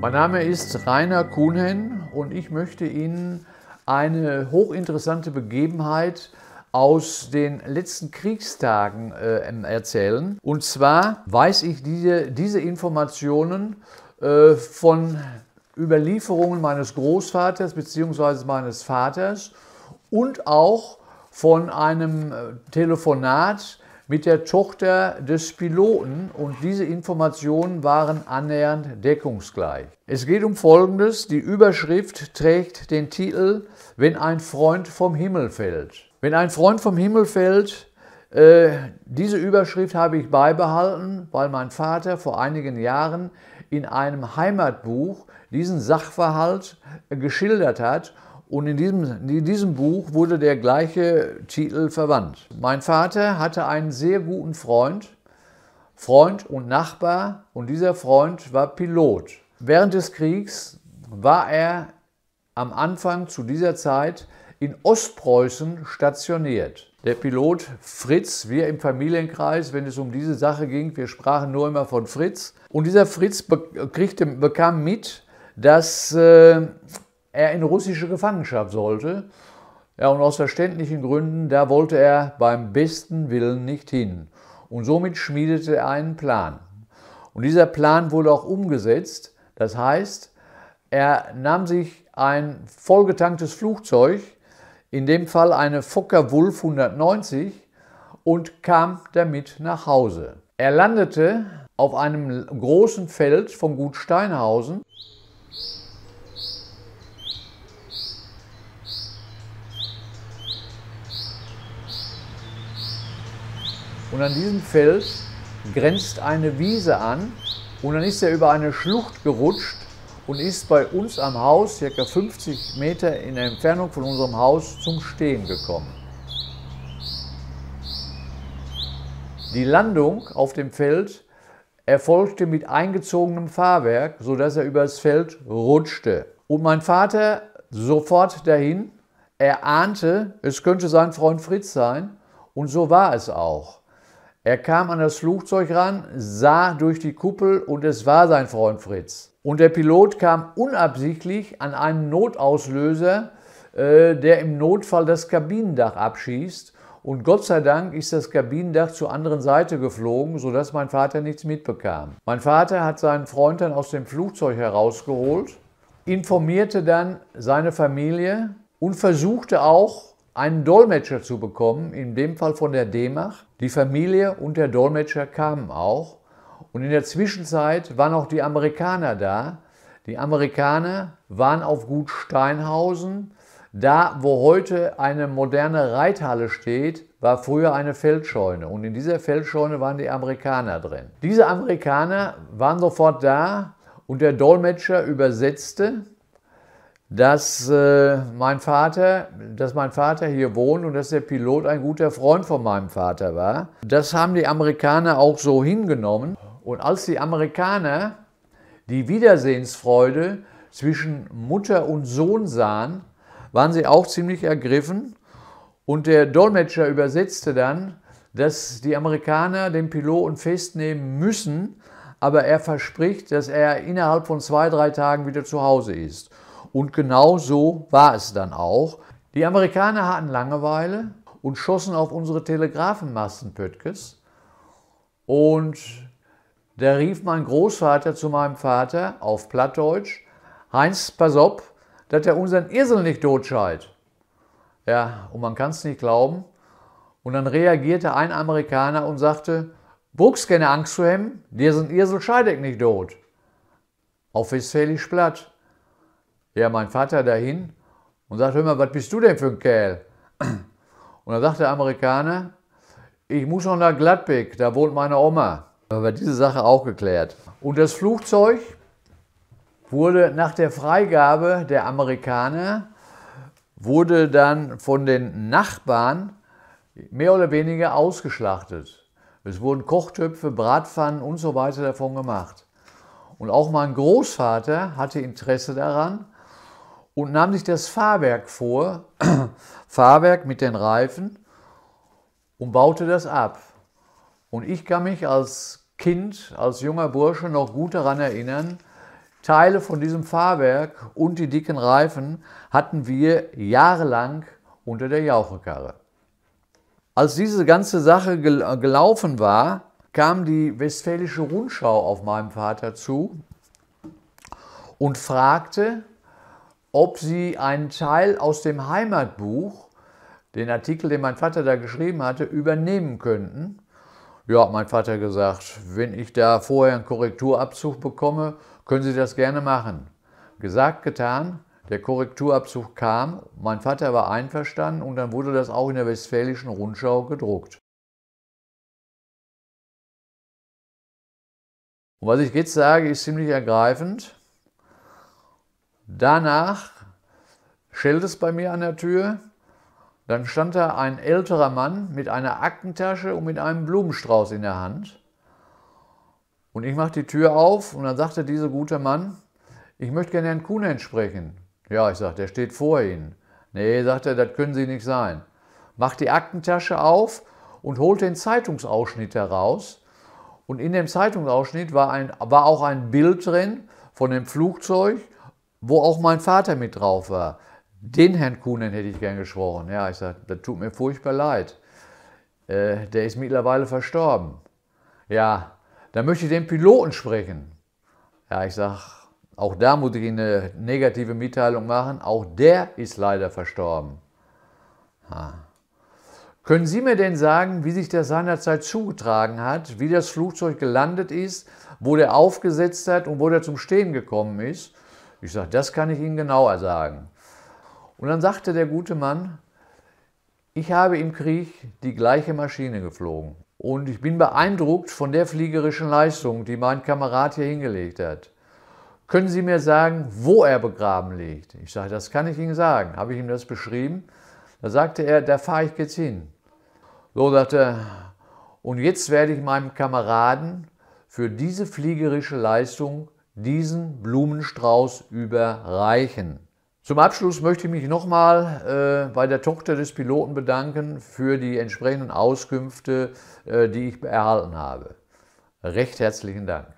Mein Name ist Rainer Kuhnhen und ich möchte Ihnen eine hochinteressante Begebenheit aus den letzten Kriegstagen äh, erzählen. Und zwar weiß ich diese, diese Informationen äh, von Überlieferungen meines Großvaters bzw. meines Vaters und auch von einem äh, Telefonat mit der Tochter des Piloten und diese Informationen waren annähernd deckungsgleich. Es geht um Folgendes, die Überschrift trägt den Titel Wenn ein Freund vom Himmel fällt. Wenn ein Freund vom Himmel fällt, äh, diese Überschrift habe ich beibehalten, weil mein Vater vor einigen Jahren in einem Heimatbuch diesen Sachverhalt geschildert hat und in diesem, in diesem Buch wurde der gleiche Titel verwandt. Mein Vater hatte einen sehr guten Freund, Freund und Nachbar, und dieser Freund war Pilot. Während des Kriegs war er am Anfang zu dieser Zeit in Ostpreußen stationiert. Der Pilot Fritz, wir im Familienkreis, wenn es um diese Sache ging, wir sprachen nur immer von Fritz. Und dieser Fritz be kriegte, bekam mit, dass äh, er in russische Gefangenschaft sollte. Ja, und aus verständlichen Gründen, da wollte er beim besten Willen nicht hin. Und somit schmiedete er einen Plan. Und dieser Plan wurde auch umgesetzt. Das heißt, er nahm sich ein vollgetanktes Flugzeug, in dem Fall eine Fokker Wulf 190, und kam damit nach Hause. Er landete auf einem großen Feld von Gut Steinhausen. und an diesem Fels grenzt eine Wiese an und dann ist er über eine Schlucht gerutscht und ist bei uns am Haus, circa 50 Meter in der Entfernung von unserem Haus, zum Stehen gekommen. Die Landung auf dem Feld erfolgte mit eingezogenem Fahrwerk, sodass er übers Feld rutschte. Und mein Vater sofort dahin, er ahnte, es könnte sein Freund Fritz sein und so war es auch. Er kam an das Flugzeug ran, sah durch die Kuppel und es war sein Freund Fritz. Und der Pilot kam unabsichtlich an einen Notauslöser, äh, der im Notfall das Kabinendach abschießt. Und Gott sei Dank ist das Kabinendach zur anderen Seite geflogen, sodass mein Vater nichts mitbekam. Mein Vater hat seinen Freund dann aus dem Flugzeug herausgeholt, informierte dann seine Familie und versuchte auch einen Dolmetscher zu bekommen, in dem Fall von der D-Mach. Die Familie und der Dolmetscher kamen auch. Und in der Zwischenzeit waren auch die Amerikaner da. Die Amerikaner waren auf Gut Steinhausen. Da, wo heute eine moderne Reithalle steht, war früher eine Feldscheune. Und in dieser Feldscheune waren die Amerikaner drin. Diese Amerikaner waren sofort da und der Dolmetscher übersetzte dass, äh, mein Vater, dass mein Vater hier wohnt und dass der Pilot ein guter Freund von meinem Vater war. Das haben die Amerikaner auch so hingenommen. Und als die Amerikaner die Wiedersehensfreude zwischen Mutter und Sohn sahen, waren sie auch ziemlich ergriffen. Und der Dolmetscher übersetzte dann, dass die Amerikaner den Piloten festnehmen müssen, aber er verspricht, dass er innerhalb von zwei, drei Tagen wieder zu Hause ist. Und genau so war es dann auch. Die Amerikaner hatten Langeweile und schossen auf unsere Telegrafenmasten Pöttkes. Und da rief mein Großvater zu meinem Vater auf Plattdeutsch, Heinz, pass auf, dass er unseren Esel nicht totscheit. Ja, und man kann es nicht glauben. Und dann reagierte ein Amerikaner und sagte, Buchs keine Angst zu haben, dir sind Esel scheidig nicht tot. Auf Westfälisch platt ja, mein Vater dahin und sagt, hör mal, was bist du denn für ein Kerl? Und dann sagt der Amerikaner, ich muss noch nach Gladbeck, da wohnt meine Oma. Da wird diese Sache auch geklärt. Und das Flugzeug wurde nach der Freigabe der Amerikaner, wurde dann von den Nachbarn mehr oder weniger ausgeschlachtet. Es wurden Kochtöpfe, Bratpfannen und so weiter davon gemacht. Und auch mein Großvater hatte Interesse daran, und nahm sich das Fahrwerk vor, Fahrwerk mit den Reifen und baute das ab. Und ich kann mich als Kind, als junger Bursche noch gut daran erinnern, Teile von diesem Fahrwerk und die dicken Reifen hatten wir jahrelang unter der Jauchekarre. Als diese ganze Sache gel äh, gelaufen war, kam die Westfälische Rundschau auf meinem Vater zu und fragte, ob sie einen Teil aus dem Heimatbuch, den Artikel, den mein Vater da geschrieben hatte, übernehmen könnten. Ja, hat mein Vater gesagt, wenn ich da vorher einen Korrekturabzug bekomme, können Sie das gerne machen. Gesagt, getan, der Korrekturabzug kam, mein Vater war einverstanden und dann wurde das auch in der Westfälischen Rundschau gedruckt. Und was ich jetzt sage, ist ziemlich ergreifend. Danach schellt es bei mir an der Tür. Dann stand da ein älterer Mann mit einer Aktentasche und mit einem Blumenstrauß in der Hand. Und ich mache die Tür auf und dann sagte dieser gute Mann, ich möchte gerne Herrn Kuhnen sprechen. Ja, ich sage, der steht vor Ihnen. Nee, sagt er, das können Sie nicht sein. Macht die Aktentasche auf und holt den Zeitungsausschnitt heraus. Und in dem Zeitungsausschnitt war, ein, war auch ein Bild drin von dem Flugzeug wo auch mein Vater mit drauf war. Den Herrn Kuhnen hätte ich gern gesprochen. Ja, ich sagte, das tut mir furchtbar leid. Äh, der ist mittlerweile verstorben. Ja, da möchte ich den Piloten sprechen. Ja, ich sage, auch da muss ich Ihnen eine negative Mitteilung machen. Auch der ist leider verstorben. Ha. Können Sie mir denn sagen, wie sich das seinerzeit zugetragen hat, wie das Flugzeug gelandet ist, wo der aufgesetzt hat und wo der zum Stehen gekommen ist? Ich sage, das kann ich Ihnen genauer sagen. Und dann sagte der gute Mann, ich habe im Krieg die gleiche Maschine geflogen. Und ich bin beeindruckt von der fliegerischen Leistung, die mein Kamerad hier hingelegt hat. Können Sie mir sagen, wo er begraben liegt? Ich sage, das kann ich Ihnen sagen. Habe ich ihm das beschrieben? Da sagte er, da fahre ich jetzt hin. So sagte er, und jetzt werde ich meinem Kameraden für diese fliegerische Leistung diesen Blumenstrauß überreichen. Zum Abschluss möchte ich mich nochmal äh, bei der Tochter des Piloten bedanken für die entsprechenden Auskünfte, äh, die ich erhalten habe. Recht herzlichen Dank.